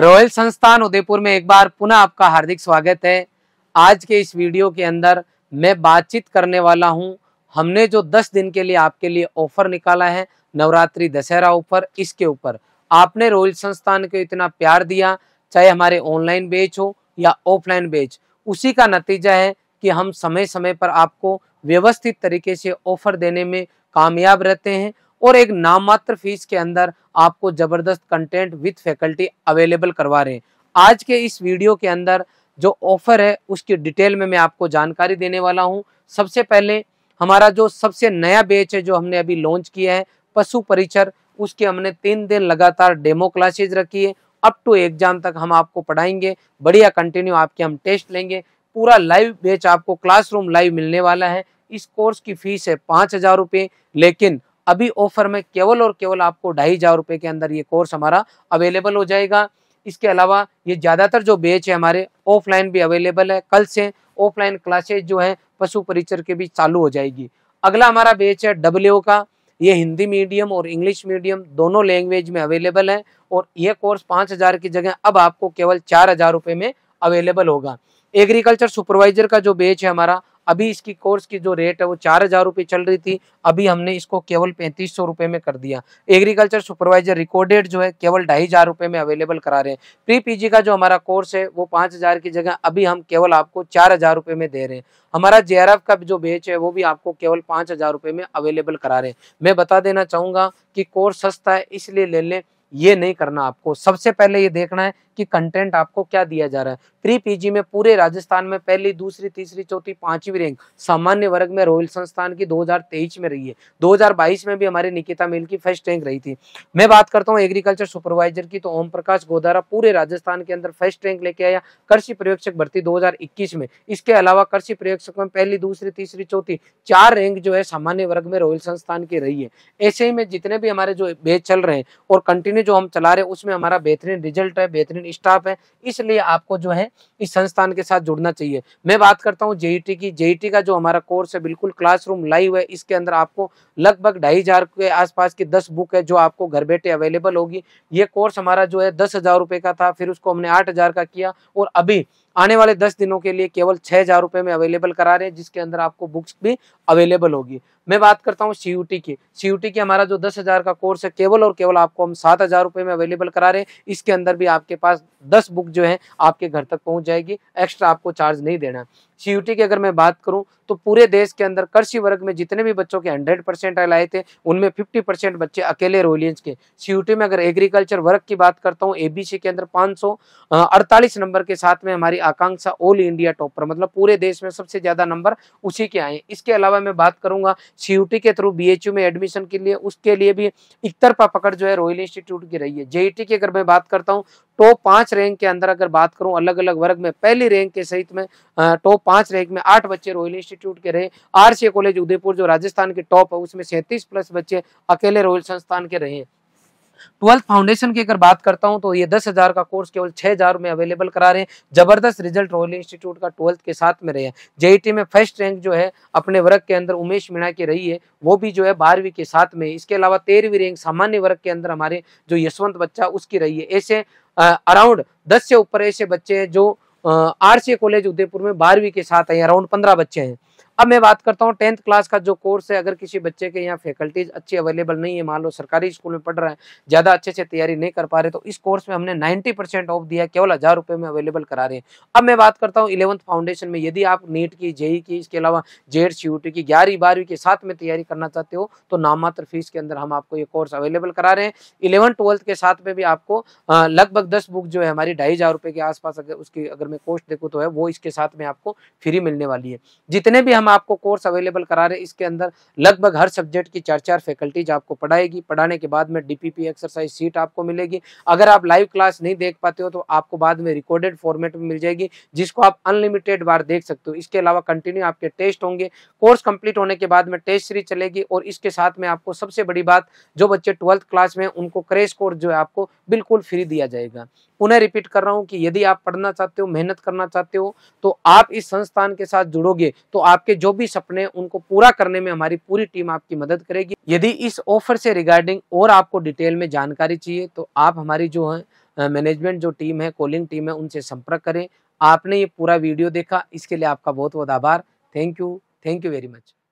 royal संस्थान उदयपुर में एक बार पुनः आपका हार्दिक स्वागत है आज के इस वीडियो के अंदर मैं बातचीत करने वाला हूं हमने जो 10 दिन के लिए आपके लिए ऑफर निकाला है नवरात्रि दशहरा ऊपर इसके ऊपर आपने रॉयल संस्थान को इतना प्यार दिया चाहे हमारे ऑनलाइन बेच हो या ऑफलाइन बेच उसी का नतीजा है कि हम समय समय पर आपको व्यवस्थित तरीके से ऑफर देने में कामयाब रहते हैं और एक मात्र फीस के अंदर आपको ज़बरदस्त कंटेंट विथ फैकल्टी अवेलेबल करवा रहे हैं आज के इस वीडियो के अंदर जो ऑफ़र है उसकी डिटेल में मैं आपको जानकारी देने वाला हूँ सबसे पहले हमारा जो सबसे नया बेच है जो हमने अभी लॉन्च किया है पशु परिचर उसके हमने तीन दिन लगातार डेमो क्लासेज रखी है अप टू एग्जाम तक हम आपको पढ़ाएंगे बढ़िया कंटिन्यू आपके हम टेस्ट लेंगे पूरा लाइव बेच आपको क्लासरूम लाइव मिलने वाला है इस कोर्स की फीस है पाँच हज़ार रुपये लेकिन अभी ऑफर में केवल और केवल आपको ढाई हज़ार रुपए के अंदर ये कोर्स हमारा अवेलेबल हो जाएगा इसके अलावा ये ज़्यादातर जो बेच है हमारे ऑफलाइन भी अवेलेबल है कल से ऑफलाइन क्लासेज जो है पशु परिचर के भी चालू हो जाएगी अगला हमारा बेच है डब्ल्यू का ये हिंदी मीडियम और इंग्लिश मीडियम दोनों लैंग्वेज में अवेलेबल है और यह कोर्स पांच हज़ार की जगह अब आपको केवल चार हज़ार रुपए में अवेलेबल होगा एग्रीकल्चर सुपरवाइजर का जो बेच है हमारा अभी इसकी कोर्स की जो रेट है वो चार हज़ार रुपये चल रही थी अभी हमने इसको केवल पैंतीस सौ रुपये में कर दिया एग्रीकल्चर सुपरवाइजर रिकॉर्डेड जो है केवल ढाई हज़ार रुपये में अवेलेबल करा रहे हैं प्री पीजी का जो हमारा कोर्स है वो पाँच हज़ार की जगह अभी हम केवल आपको चार हज़ार रुपये में दे रहे हैं हमारा जे का जो बेच है वो भी आपको केवल पाँच हज़ार रुपये में अवेलेबल करा रहे हैं मैं बता देना चाहूँगा कि कोर्स सस्ता है इसलिए ले लें ये नहीं करना आपको सबसे पहले ये देखना है कि कंटेंट आपको क्या दिया जा रहा है प्री पीजी में पूरे राजस्थान में पहली दूसरी तीसरी चौथी पांचवी रैंक सामान्य वर्ग में रॉयल संस्थान की 2023 में रही है 2022 में भी हमारी निकिता मिल की फर्स्ट रैंक रही थी मैं बात करता हूँ एग्रीकल्चर सुपरवाइजर की तो ओम प्रकाश गोदारा पूरे राजस्थान के अंदर फर्स्ट रैंक लेके आया कृषि पर्यवेक्षक भर्ती दो में इसके अलावा कृषि पर्यवेक्षक में पहली दूसरी तीसरी चौथी चार रैंक जो है सामान्य वर्ग में रॉयल संस्थान की रही है ऐसे ही में जितने भी हमारे जो बेच चल रहे हैं और कंटिन्यू कंपनी जो हम चला रहे हैं उसमें हमारा बेहतरीन रिजल्ट है बेहतरीन स्टाफ है इसलिए आपको जो है इस संस्थान के साथ जुड़ना चाहिए मैं बात करता हूँ जेईटी e की जेईटी e का जो हमारा कोर्स है बिल्कुल क्लासरूम लाइव है इसके अंदर आपको लगभग ढाई के आसपास की दस बुक है जो आपको घर बैठे अवेलेबल होगी ये कोर्स हमारा जो है दस का था फिर उसको हमने आठ का किया और अभी आने वाले दस दिनों के लिए केवल छह हज़ार रुपए में अवेलेबल करा रहे हैं जिसके अंदर आपको बुक्स भी अवेलेबल होगी मैं बात करता हूँ सी की सी की हमारा जो दस हज़ार का कोर्स है केवल और केवल आपको हम सात हज़ार रुपए में अवेलेबल करा रहे हैं इसके अंदर भी आपके पास दस बुक जो है आपके घर तक पहुंच जाएगी एक्स्ट्रा आपको चार्ज नहीं देना सी की अगर मैं बात करूँ तो पूरे देश के अंदर कृषि वर्ग में जितने भी बच्चों के हंड्रेड परसेंट आए थे उनमें फिफ्टी परसेंट बच्चे अकेले रोलियंस के सी में अगर एग्रीकल्चर वर्ग की बात करता हूँ एबीसी के अंदर पांच सौ नंबर के साथ में हमारी आकांक्षा ऑल इंडिया टॉपर मतलब पूरे देश में सबसे ज्यादा नंबर उसी के आए इसके अलावा मैं बात करूंगा सीयूटी के थ्रू बीएचयू में एडमिशन के लिए उसके लिए भी इकतरफा पकड़ जो है रॉयल इंस्टीट्यूट की रही है जेईटी e की अगर मैं बात करता हूँ टॉप पांच रैंक के अंदर अगर बात करूं अलग अलग वर्ग में पहली रैंक के सहित में टॉप पांच रैंक में आठ बच्चे रॉयल इंस्टीट्यूट के रहे आरसीए कॉलेज उदयपुर जो राजस्थान के टॉप है उसमें सैंतीस प्लस बच्चे अकेले रॉयल संस्थान के रहे हैं ट्वेल्थ फाउंडेशन की अगर बात करता हूँ तो ये दस हज़ार का कोर्स केवल छह हज़ार में अवेलेबल करा रहे हैं जबरदस्त रिजल्ट रॉयल इंस्टीट्यूट का ट्वेल्थ के साथ में रहे हैं जेईटी में फर्स्ट रैंक जो है अपने वर्ग के अंदर उमेश मीणा की रही है वो भी जो है बारहवीं के साथ में इसके अलावा तेरहवीं रैंक सामान्य वर्ग के अंदर हमारे जो यशवंत बच्चा उसकी रही है ऐसे अराउंड दस से ऊपर ऐसे बच्चे हैं जो आर कॉलेज उदयपुर में बारहवीं के साथ हैं अराउंड पंद्रह बच्चे हैं अब मैं बात करता हूँ टेंथ क्लास का जो कोर्स है अगर किसी बच्चे के यहाँ फैकल्टीज अच्छी अवेलेबल नहीं है मान लो सरकारी स्कूल में पढ़ रहे हैं ज़्यादा अच्छे से तैयारी नहीं कर पा रहे तो इस कोर्स में हमने नाइन्टी परसेंट ऑफ दिया केवल हज़ार रुपये में अवेलेबल करा रहे हैं अब मैं बात करता हूँ इलेवंथ फाउंडेशन में यदि आप नीट की जेई की इसके अलावा जेड सी की ग्यारहवीं बारहवीं के साथ में तैयारी करना चाहते हो तो नामात्र फीस के अंदर हम आपको ये कोर्स अवेलेबल करा रहे हैं इलेवन ट्वेल्थ के साथ में भी आपको लगभग दस बुक जो है हमारी ढाई हज़ार रुपये के आसपास अगर उसकी अगर मैं कोस्ट देखूँ तो है वो इसके साथ में आपको फ्री मिलने वाली है जितने भी हम आपको कोर्स अवेलेबल करा रहे हैं इसके अंदर लगभग हर सब्जेक्ट की चार चार फैकल्टीज आपको पढ़ाएगी पढ़ाने के बाद में डीपीपी एक्सरसाइज सीट आपको मिलेगी अगर आप लाइव क्लास नहीं देख पाते हो तो आपको बाद में रिकॉर्डेड फॉर्मेट में मिल जाएगी जिसको आप अनलिमिटेड बार देख सकते हो इसके अलावा कंटिन्यू आपके टेस्ट होंगे कोर्स कंप्लीट होने के बाद में टेस्ट सीरीज चलेगी और इसके साथ में आपको सबसे बड़ी बात जो बच्चे ट्वेल्थ क्लास में उनको क्रेश कोर्स जो है आपको बिल्कुल फ्री दिया जाएगा पुनः रिपीट कर रहा हूँ कि यदि आप पढ़ना चाहते हो मेहनत करना चाहते हो तो आप इस संस्थान के साथ जुड़ोगे तो आपके जो भी सपने उनको पूरा करने में हमारी पूरी टीम आपकी मदद करेगी यदि इस ऑफर से रिगार्डिंग और आपको डिटेल में जानकारी चाहिए तो आप हमारी जो है मैनेजमेंट जो टीम है कॉलिंग टीम है उनसे संपर्क करें आपने ये पूरा वीडियो देखा इसके लिए आपका बहुत बहुत आभार thank you thank you very much